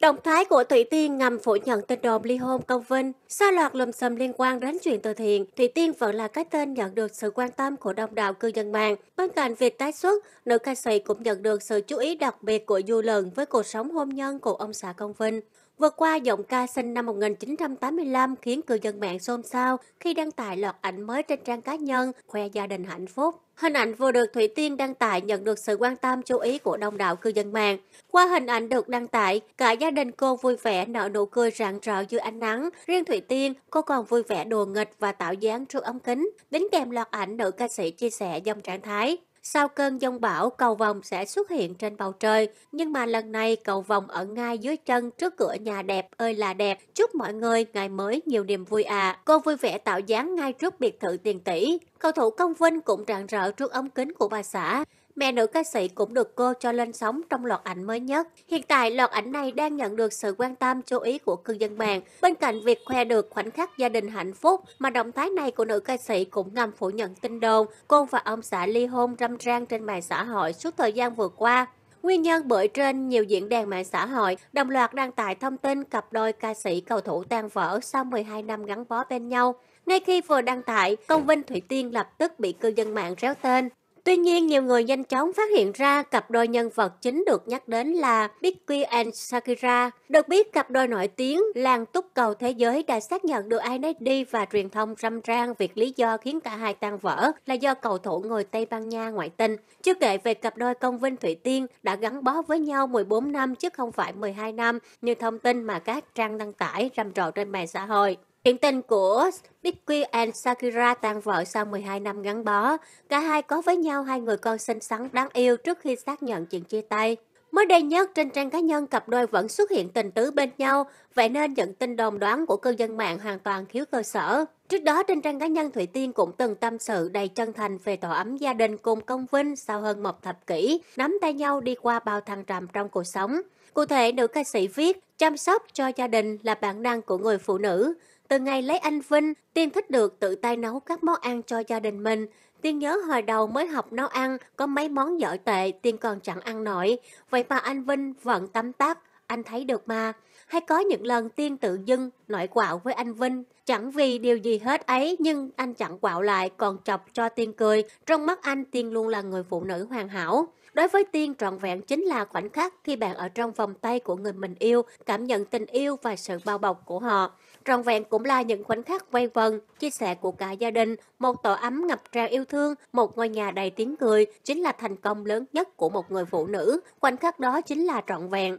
Động thái của Thủy Tiên ngầm phủ nhận tin đồn ly hôn công vinh, xa loạt lùm xùm liên quan đến chuyện từ thiện, Thủy Tiên vẫn là cái tên nhận được sự quan tâm của đông đảo cư dân mạng. Bên cạnh việc tái xuất, nữ ca sĩ cũng nhận được sự chú ý đặc biệt của du luận với cuộc sống hôn nhân của ông xã công vinh. Vượt qua giọng ca sinh năm 1985 khiến cư dân mạng xôn xao khi đăng tải loạt ảnh mới trên trang cá nhân khoe gia đình hạnh phúc. Hình ảnh vừa được Thủy Tiên đăng tải nhận được sự quan tâm chú ý của đông đảo cư dân mạng. Qua hình ảnh được đăng tải, cả gia đình cô vui vẻ nở nụ cười rạng rỡ dưới ánh nắng. Riêng Thủy Tiên, cô còn vui vẻ đùa nghịch và tạo dáng trước ống kính. Đính kèm loạt ảnh nữ ca sĩ chia sẻ dòng trạng thái. Sau cơn giông bão, cầu vòng sẽ xuất hiện trên bầu trời, nhưng mà lần này cầu vòng ở ngay dưới chân trước cửa nhà đẹp ơi là đẹp. Chúc mọi người ngày mới nhiều niềm vui à. Cô vui vẻ tạo dáng ngay trước biệt thự tiền tỷ. Cầu thủ Công Vinh cũng rạng rỡ trước ống kính của bà xã mẹ nữ ca sĩ cũng được cô cho lên sóng trong loạt ảnh mới nhất. Hiện tại, loạt ảnh này đang nhận được sự quan tâm chú ý của cư dân mạng. Bên cạnh việc khoe được khoảnh khắc gia đình hạnh phúc, mà động thái này của nữ ca sĩ cũng ngầm phủ nhận tin đồn cô và ông xã ly hôn râm rang trên mạng xã hội suốt thời gian vừa qua. Nguyên nhân bởi trên nhiều diễn đàn mạng xã hội đồng loạt đăng tải thông tin cặp đôi ca sĩ cầu thủ tan vỡ sau 12 năm gắn bó bên nhau. Ngay khi vừa đăng tải, công Vinh Thủy Tiên lập tức bị cư dân mạng réo tên. Tuy nhiên, nhiều người nhanh chóng phát hiện ra cặp đôi nhân vật chính được nhắc đến là Bicky and Shakira. Được biết, cặp đôi nổi tiếng làng túc cầu thế giới đã xác nhận được ai nấy đi và truyền thông râm ran việc lý do khiến cả hai tan vỡ là do cầu thủ người Tây Ban Nha ngoại tình. Chưa kể về cặp đôi công vinh Thủy Tiên đã gắn bó với nhau 14 năm chứ không phải 12 năm như thông tin mà các trang đăng tải rầm rộ trên mạng xã hội. Chuyện tình của Bicky and Sakura tan vỡ sau 12 năm gắn bó. Cả hai có với nhau hai người con xinh xắn đáng yêu trước khi xác nhận chuyện chia tay. Mới đây nhất, trên trang cá nhân cặp đôi vẫn xuất hiện tình tứ bên nhau, vậy nên những tin đồn đoán của cư dân mạng hoàn toàn thiếu cơ sở. Trước đó trên trang cá nhân Thủy Tiên cũng từng tâm sự đầy chân thành về tổ ấm gia đình cùng công vinh sau hơn một thập kỷ, nắm tay nhau đi qua bao thăng trầm trong cuộc sống. Cụ thể, nữ ca sĩ viết, chăm sóc cho gia đình là bản năng của người phụ nữ. Từ ngày lấy anh Vinh, Tiên thích được tự tay nấu các món ăn cho gia đình mình. Tiên nhớ hồi đầu mới học nấu ăn, có mấy món dở tệ Tiên còn chẳng ăn nổi. Vậy mà anh Vinh vẫn tắm tắt, anh thấy được mà. Hay có những lần Tiên tự dưng nội quạo với anh Vinh, chẳng vì điều gì hết ấy nhưng anh chẳng quạo lại còn chọc cho Tiên cười. Trong mắt anh Tiên luôn là người phụ nữ hoàn hảo. Đối với Tiên trọn vẹn chính là khoảnh khắc khi bạn ở trong vòng tay của người mình yêu, cảm nhận tình yêu và sự bao bọc của họ. Trọn vẹn cũng là những khoảnh khắc quay vần, chia sẻ của cả gia đình, một tổ ấm ngập tràn yêu thương, một ngôi nhà đầy tiếng cười chính là thành công lớn nhất của một người phụ nữ. Khoảnh khắc đó chính là trọn vẹn.